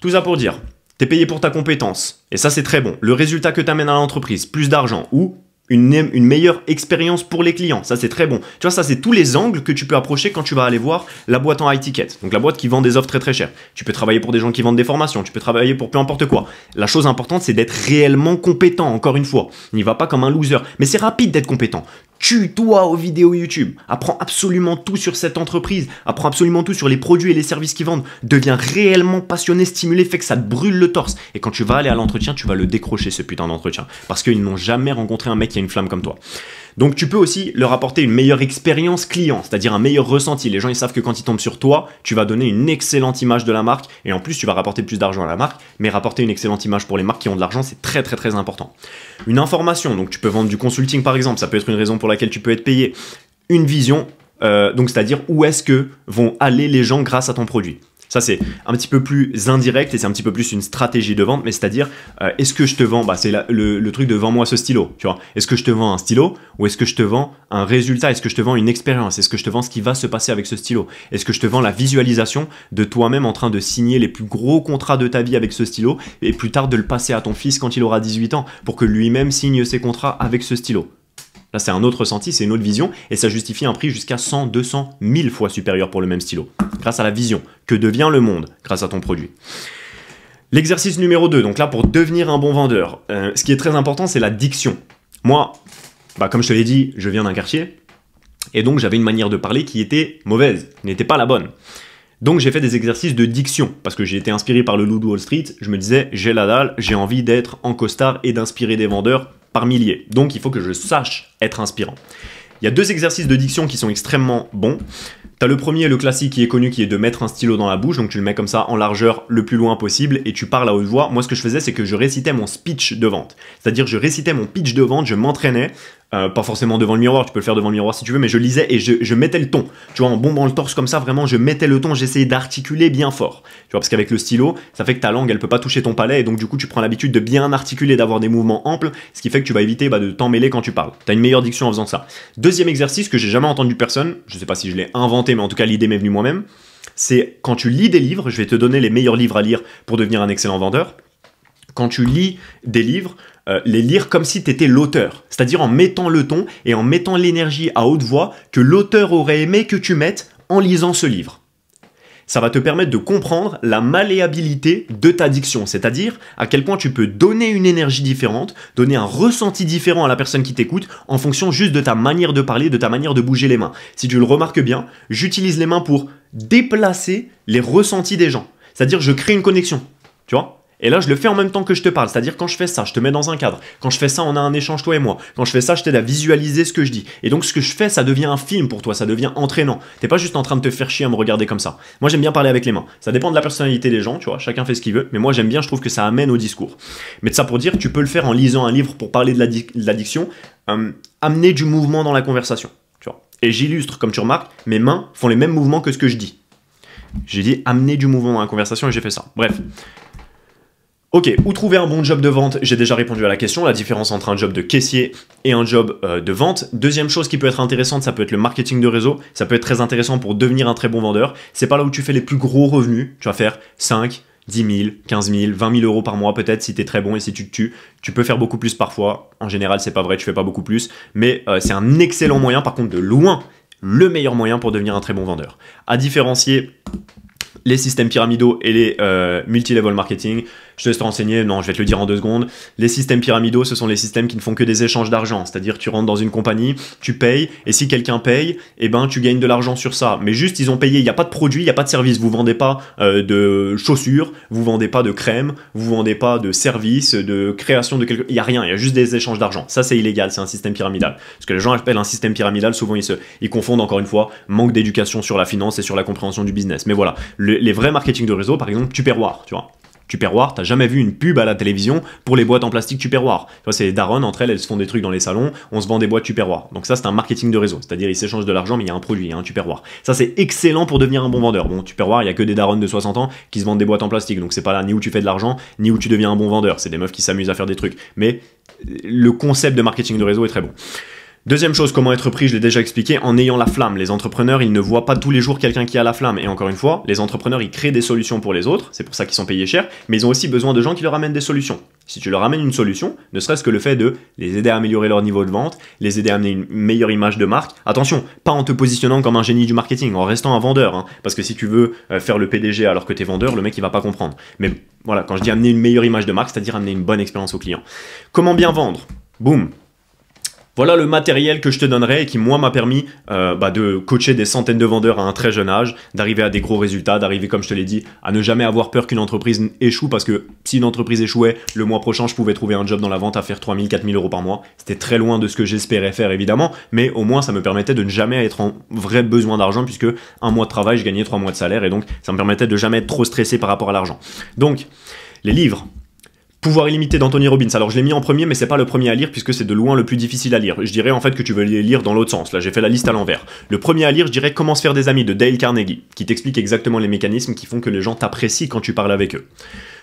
tout ça pour dire, t'es payé pour ta compétence, et ça c'est très bon. Le résultat que t'amènes à l'entreprise, plus d'argent, ou une, meilleure expérience pour les clients. Ça, c'est très bon. Tu vois, ça, c'est tous les angles que tu peux approcher quand tu vas aller voir la boîte en high ticket. Donc, la boîte qui vend des offres très très chères. Tu peux travailler pour des gens qui vendent des formations. Tu peux travailler pour peu importe quoi. La chose importante, c'est d'être réellement compétent, encore une fois. N'y va pas comme un loser. Mais c'est rapide d'être compétent. Tue-toi aux vidéos YouTube. Apprends absolument tout sur cette entreprise. Apprends absolument tout sur les produits et les services qu'ils vendent. Deviens réellement passionné, stimulé, fait que ça te brûle le torse. Et quand tu vas aller à l'entretien, tu vas le décrocher ce putain d'entretien. Parce qu'ils n'ont jamais rencontré un mec qui a une flamme comme toi. Donc tu peux aussi leur apporter une meilleure expérience client, c'est-à-dire un meilleur ressenti. Les gens ils savent que quand ils tombent sur toi, tu vas donner une excellente image de la marque et en plus tu vas rapporter plus d'argent à la marque, mais rapporter une excellente image pour les marques qui ont de l'argent, c'est très très très important. Une information, donc tu peux vendre du consulting par exemple, ça peut être une raison pour laquelle tu peux être payé. Une vision, euh, donc c'est-à-dire où est-ce que vont aller les gens grâce à ton produit. Ça, c'est un petit peu plus indirect et c'est un petit peu plus une stratégie de vente, mais c'est-à-dire, euh, est-ce que je te vends, bah, c'est le, truc de vends-moi ce stylo, tu vois. Est-ce que je te vends un stylo ou est-ce que je te vends un résultat Est-ce que je te vends une expérience Est-ce que je te vends ce qui va se passer avec ce stylo Est-ce que je te vends la visualisation de toi-même en train de signer les plus gros contrats de ta vie avec ce stylo et plus tard de le passer à ton fils quand il aura 18 ans pour que lui-même signe ses contrats avec ce stylo c'est un autre ressenti, c'est une autre vision, et ça justifie un prix jusqu'à 100, 200, 1000 fois supérieur pour le même stylo, grâce à la vision. Que devient le monde grâce à ton produit L'exercice numéro 2, donc là, pour devenir un bon vendeur, euh, ce qui est très important, c'est la diction. Moi, bah, comme je te l'ai dit, je viens d'un quartier, et donc j'avais une manière de parler qui était mauvaise, n'était pas la bonne. Donc j'ai fait des exercices de diction, parce que j'ai été inspiré par le Loup Wall Street, je me disais, j'ai la dalle, j'ai envie d'être en costard et d'inspirer des vendeurs milliers. Donc il faut que je sache être inspirant. Il y a deux exercices de diction qui sont extrêmement bons. tu as le premier, le classique qui est connu, qui est de mettre un stylo dans la bouche, donc tu le mets comme ça en largeur le plus loin possible et tu parles à haute voix. Moi, ce que je faisais, c'est que je récitais mon speech de vente. C'est-à-dire, je récitais mon pitch de vente, je m'entraînais euh, pas forcément devant le miroir, tu peux le faire devant le miroir si tu veux, mais je lisais et je, mettais le ton. Tu vois, en bombant le torse comme ça, vraiment, je mettais le ton, j'essayais d'articuler bien fort. Tu vois, parce qu'avec le stylo, ça fait que ta langue, elle peut pas toucher ton palais, et donc du coup, tu prends l'habitude de bien articuler, d'avoir des mouvements amples, ce qui fait que tu vas éviter bah, de t'emmêler quand tu parles. tu as une meilleure diction en faisant ça. Deuxième exercice que j'ai jamais entendu personne, je sais pas si je l'ai inventé, mais en tout cas, l'idée m'est venue moi-même, c'est quand tu lis des livres, je vais te donner les meilleurs livres à lire pour devenir un excellent vendeur. Quand tu lis des livres, euh, les lire comme si tu étais l'auteur, c'est-à-dire en mettant le ton et en mettant l'énergie à haute voix que l'auteur aurait aimé que tu mettes en lisant ce livre. Ça va te permettre de comprendre la malléabilité de ta diction, c'est-à-dire à quel point tu peux donner une énergie différente, donner un ressenti différent à la personne qui t'écoute en fonction juste de ta manière de parler, de ta manière de bouger les mains. Si tu le remarques bien, j'utilise les mains pour déplacer les ressentis des gens, c'est-à-dire je crée une connexion, tu vois et là, je le fais en même temps que je te parle. C'est-à-dire, quand je fais ça, je te mets dans un cadre. Quand je fais ça, on a un échange, toi et moi. Quand je fais ça, je t'aide à visualiser ce que je dis. Et donc, ce que je fais, ça devient un film pour toi. Ça devient entraînant. T'es pas juste en train de te faire chier à me regarder comme ça. Moi, j'aime bien parler avec les mains. Ça dépend de la personnalité des gens, tu vois. Chacun fait ce qu'il veut. Mais moi, j'aime bien, je trouve que ça amène au discours. Mais de ça pour dire, tu peux le faire en lisant un livre pour parler de l'addiction. Euh, amener du mouvement dans la conversation. Tu vois. Et j'illustre, comme tu remarques, mes mains font les mêmes mouvements que ce que je dis. J'ai dit amener du mouvement dans la conversation et j'ai fait ça. Bref. Ok, où trouver un bon job de vente J'ai déjà répondu à la question, la différence entre un job de caissier et un job euh, de vente. Deuxième chose qui peut être intéressante, ça peut être le marketing de réseau. Ça peut être très intéressant pour devenir un très bon vendeur. C'est pas là où tu fais les plus gros revenus. Tu vas faire 5, 10 000, 15 000, 20 000 euros par mois peut-être si es très bon et si tu te tues. Tu peux faire beaucoup plus parfois. En général, c'est pas vrai, tu fais pas beaucoup plus. Mais euh, c'est un excellent moyen, par contre, de loin, le meilleur moyen pour devenir un très bon vendeur. À différencier les systèmes pyramidaux et les euh, multi-level marketing. Je te laisse te renseigner, non, je vais te le dire en deux secondes. Les systèmes pyramidaux, ce sont les systèmes qui ne font que des échanges d'argent. C'est-à-dire, tu rentres dans une compagnie, tu payes, et si quelqu'un paye, eh ben, tu gagnes de l'argent sur ça. Mais juste, ils ont payé, il n'y a pas de produit, il n'y a pas de service. Vous ne vendez pas euh, de chaussures, vous ne vendez pas de crème, vous ne vendez pas de services, de création de quelque. Il n'y a rien, il y a juste des échanges d'argent. Ça, c'est illégal, c'est un système pyramidal. Ce que les gens appellent un système pyramidal, souvent, ils, se... ils confondent encore une fois manque d'éducation sur la finance et sur la compréhension du business. Mais voilà, les vrais marketing de réseau, par exemple, tu Tupperware, tu vois. Tupperware, t'as jamais vu une pub à la télévision pour les boîtes en plastique Tupperware. Tu vois, c'est les darons, entre elles, elles se font des trucs dans les salons, on se vend des boîtes Tupperware. Donc ça, c'est un marketing de réseau, c'est-à-dire ils s'échangent de l'argent, mais il y a un produit, un hein, Tupperware. Ça, c'est excellent pour devenir un bon vendeur. Bon, Tupperware, il y a que des darons de 60 ans qui se vendent des boîtes en plastique, donc c'est pas là ni où tu fais de l'argent, ni où tu deviens un bon vendeur. C'est des meufs qui s'amusent à faire des trucs. Mais le concept de marketing de réseau est très bon. Deuxième chose, comment être pris, je l'ai déjà expliqué, en ayant la flamme. Les entrepreneurs, ils ne voient pas tous les jours quelqu'un qui a la flamme. Et encore une fois, les entrepreneurs, ils créent des solutions pour les autres, c'est pour ça qu'ils sont payés cher, mais ils ont aussi besoin de gens qui leur amènent des solutions. Si tu leur amènes une solution, ne serait-ce que le fait de les aider à améliorer leur niveau de vente, les aider à amener une meilleure image de marque, attention, pas en te positionnant comme un génie du marketing, en restant un vendeur, hein. parce que si tu veux euh, faire le PDG alors que tu es vendeur, le mec il va pas comprendre. Mais voilà, quand je dis amener une meilleure image de marque, c'est-à-dire amener une bonne expérience au client. Comment bien vendre Boum voilà le matériel que je te donnerai et qui, moi, m'a permis euh, bah, de coacher des centaines de vendeurs à un très jeune âge, d'arriver à des gros résultats, d'arriver, comme je te l'ai dit, à ne jamais avoir peur qu'une entreprise échoue parce que si une entreprise échouait, le mois prochain, je pouvais trouver un job dans la vente à faire 3000, 4000 euros par mois. C'était très loin de ce que j'espérais faire, évidemment, mais au moins, ça me permettait de ne jamais être en vrai besoin d'argent puisque un mois de travail, je gagnais trois mois de salaire et donc ça me permettait de jamais être trop stressé par rapport à l'argent. Donc, les livres. Pouvoir illimité d'Anthony Robbins. Alors je l'ai mis en premier, mais c'est pas le premier à lire puisque c'est de loin le plus difficile à lire. Je dirais en fait que tu veux les lire dans l'autre sens. Là, j'ai fait la liste à l'envers. Le premier à lire, je dirais Comment se faire des amis de Dale Carnegie, qui t'explique exactement les mécanismes qui font que les gens t'apprécient quand tu parles avec eux.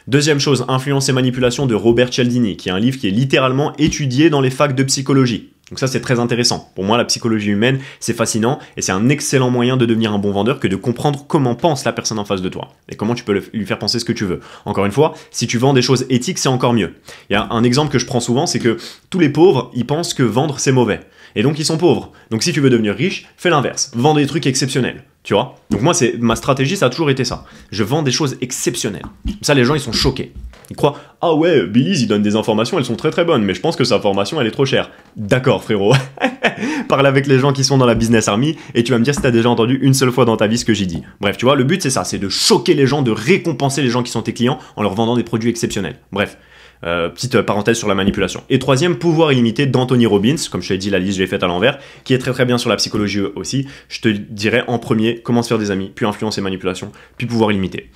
Deuxième chose, Influence et manipulation de Robert Cialdini, qui est un livre qui est littéralement étudié dans les facs de psychologie. Donc ça, c'est très intéressant. Pour moi, la psychologie humaine, c'est fascinant et c'est un excellent moyen de devenir un bon vendeur que de comprendre comment pense la personne en face de toi et comment tu peux lui faire penser ce que tu veux. Encore une fois, si tu vends des choses éthiques, c'est encore mieux. Il y a un exemple que je prends souvent, c'est que tous les pauvres, ils pensent que vendre, c'est mauvais. Et donc, ils sont pauvres. Donc, si tu veux devenir riche, fais l'inverse. Vends des trucs exceptionnels. Tu vois Donc moi, c'est ma stratégie, ça a toujours été ça. Je vends des choses exceptionnelles. Ça, les gens, ils sont choqués. Tu Ah ouais, Billys il donne des informations, elles sont très très bonnes, mais je pense que sa formation elle est trop chère. D'accord frérot. Parle avec les gens qui sont dans la business army et tu vas me dire si t'as déjà entendu une seule fois dans ta vie ce que j'ai dit. Bref, tu vois, le but c'est ça, c'est de choquer les gens, de récompenser les gens qui sont tes clients en leur vendant des produits exceptionnels. Bref. Euh, petite parenthèse sur la manipulation. Et troisième, pouvoir illimité d'Anthony Robbins. Comme je t'ai dit, la liste, je l'ai faite à l'envers, qui est très très bien sur la psychologie aussi. Je te dirais en premier comment se faire des amis, puis influence et manipulation, puis pouvoir illimité.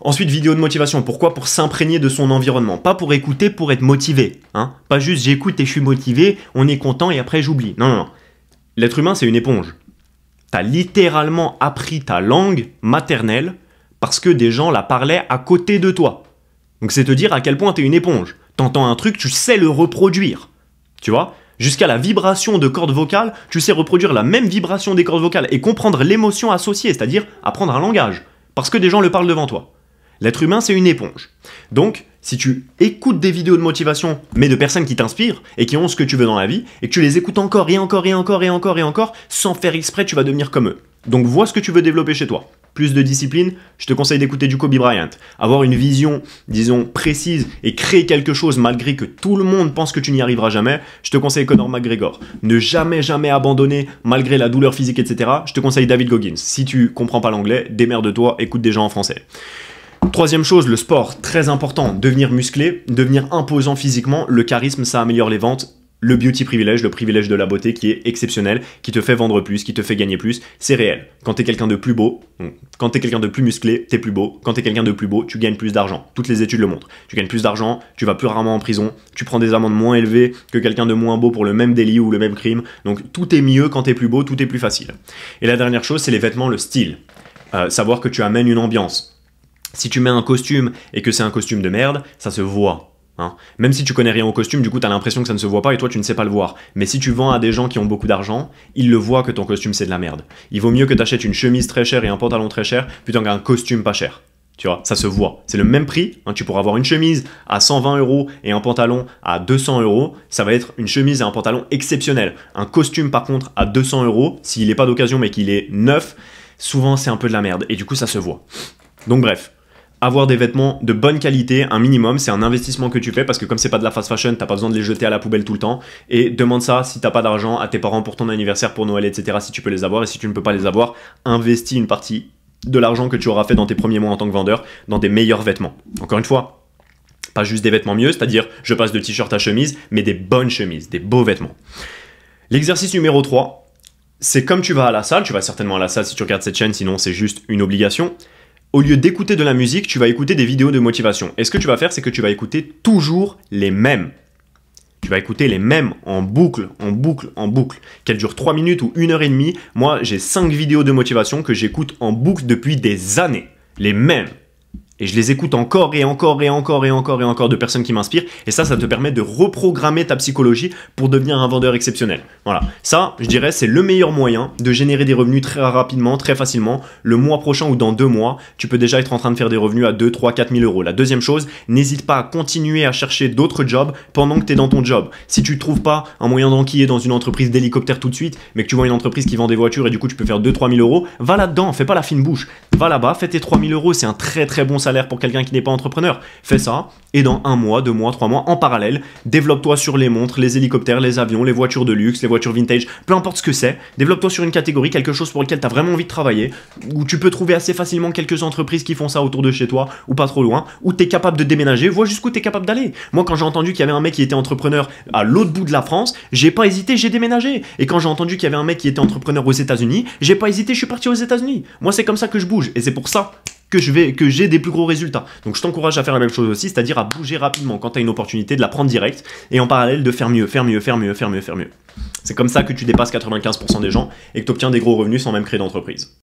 Ensuite, vidéo de motivation. Pourquoi Pour s'imprégner de son environnement. Pas pour écouter, pour être motivé. Hein pas juste j'écoute et je suis motivé, on est content et après j'oublie. Non, non, non. L'être humain, c'est une éponge. T'as littéralement appris ta langue maternelle parce que des gens la parlaient à côté de toi. Donc c'est te dire à quel point t'es une éponge. T'entends un truc, tu sais le reproduire. Tu vois Jusqu'à la vibration de cordes vocales, tu sais reproduire la même vibration des cordes vocales et comprendre l'émotion associée, c'est-à-dire apprendre un langage. Parce que des gens le parlent devant toi. L'être humain, c'est une éponge. Donc, si tu écoutes des vidéos de motivation, mais de personnes qui t'inspirent et qui ont ce que tu veux dans la vie, et que tu les écoutes encore et encore et encore et encore et encore, sans faire exprès, tu vas devenir comme eux. Donc vois ce que tu veux développer chez toi. Plus de discipline, je te conseille d'écouter du Kobe Bryant. Avoir une vision, disons, précise et créer quelque chose malgré que tout le monde pense que tu n'y arriveras jamais, je te conseille Conor McGregor. Ne jamais, jamais abandonner malgré la douleur physique, etc. Je te conseille David Goggins. Si tu comprends pas l'anglais, démerde-toi, écoute des gens en français. Troisième chose, le sport, très important, devenir musclé, devenir imposant physiquement, le charisme, ça améliore les ventes, le beauty privilège, le privilège de la beauté qui est exceptionnel, qui te fait vendre plus, qui te fait gagner plus, c'est réel. Quand t'es quelqu'un de plus beau, hmm. quand t'es quelqu'un de plus musclé, t'es plus beau. Quand t'es quelqu'un de plus beau, tu gagnes plus d'argent. Toutes les études le montrent. Tu gagnes plus d'argent, tu vas plus rarement en prison, tu prends des amendes moins élevées que quelqu'un de moins beau pour le même délit ou le même crime. Donc tout est mieux quand t'es plus beau, tout est plus facile. Et la dernière chose, c'est les vêtements, le style. Euh, savoir que tu amènes une ambiance. Si tu mets un costume et que c'est un costume de merde, ça se voit Hein. Même si tu connais rien au costume, du coup, tu as l'impression que ça ne se voit pas et toi, tu ne sais pas le voir. Mais si tu vends à des gens qui ont beaucoup d'argent, ils le voient que ton costume, c'est de la merde. Il vaut mieux que tu achètes une chemise très chère et un pantalon très cher plutôt qu'un costume pas cher. Tu vois, ça se voit. C'est le même prix. Hein. tu pourras avoir une chemise à 120 euros et un pantalon à 200 euros. Ça va être une chemise et un pantalon exceptionnel. Un costume, par contre, à 200 euros, s'il n'est pas d'occasion mais qu'il est neuf, souvent c'est un peu de la merde. Et du coup, ça se voit. Donc, bref avoir des vêtements de bonne qualité, un minimum, c'est un investissement que tu fais parce que comme c'est pas de la fast fashion, t'as pas besoin de les jeter à la poubelle tout le temps. Et demande ça si t'as pas d'argent à tes parents pour ton anniversaire, pour Noël, etc. Si tu peux les avoir et si tu ne peux pas les avoir, investis une partie de l'argent que tu auras fait dans tes premiers mois en tant que vendeur dans des meilleurs vêtements. Encore une fois, pas juste des vêtements mieux, c'est-à-dire je passe de t-shirt à chemise, mais des bonnes chemises, des beaux vêtements. L'exercice numéro 3, c'est comme tu vas à la salle, tu vas certainement à la salle si tu regardes cette chaîne, sinon c'est juste une obligation au lieu d'écouter de la musique, tu vas écouter des vidéos de motivation. Et ce que tu vas faire, c'est que tu vas écouter toujours les mêmes. Tu vas écouter les mêmes en boucle, en boucle, en boucle. Qu'elles durent 3 minutes ou 1 heure et demie. Moi, j'ai 5 vidéos de motivation que j'écoute en boucle depuis des années. Les mêmes. Et je les écoute encore et encore et encore et encore et encore de personnes qui m'inspirent. Et ça, ça te permet de reprogrammer ta psychologie pour devenir un vendeur exceptionnel. Voilà. Ça, je dirais, c'est le meilleur moyen de générer des revenus très rapidement, très facilement. Le mois prochain ou dans deux mois, tu peux déjà être en train de faire des revenus à 2, 3, 4 000 euros. La deuxième chose, n'hésite pas à continuer à chercher d'autres jobs pendant que tu es dans ton job. Si tu ne trouves pas un moyen d'enquiller dans une entreprise d'hélicoptère tout de suite, mais que tu vois une entreprise qui vend des voitures et du coup tu peux faire 2, 3 000 euros, va là-dedans, fais pas la fine bouche. Va là-bas, fais tes 3 000 euros, c'est un très très bon salaire pour quelqu'un qui n'est pas entrepreneur. Fais ça, et dans un mois, deux mois, trois mois, en parallèle, développe-toi sur les montres, les hélicoptères, les avions, les voitures de luxe, les voitures vintage, peu importe ce que c'est, développe-toi sur une catégorie, quelque chose pour lequel tu as vraiment envie de travailler, où tu peux trouver assez facilement quelques entreprises qui font ça autour de chez toi, ou pas trop loin, où tu es capable de déménager, vois jusqu'où tu es capable d'aller. Moi, quand j'ai entendu qu'il y avait un mec qui était entrepreneur à l'autre bout de la France, j'ai pas hésité, j'ai déménagé. Et quand j'ai entendu qu'il y avait un mec qui était entrepreneur aux États-Unis, j'ai pas hésité, je suis parti aux États-Unis. Moi, c'est comme ça que je bouge, et c'est pour ça que je vais que j'ai des plus gros résultats. Donc je t'encourage à faire la même chose aussi, c'est-à-dire à bouger rapidement quand tu as une opportunité, de la prendre direct et en parallèle de faire mieux, faire mieux, faire mieux, faire mieux, faire mieux. C'est comme ça que tu dépasses 95% des gens et que tu obtiens des gros revenus sans même créer d'entreprise.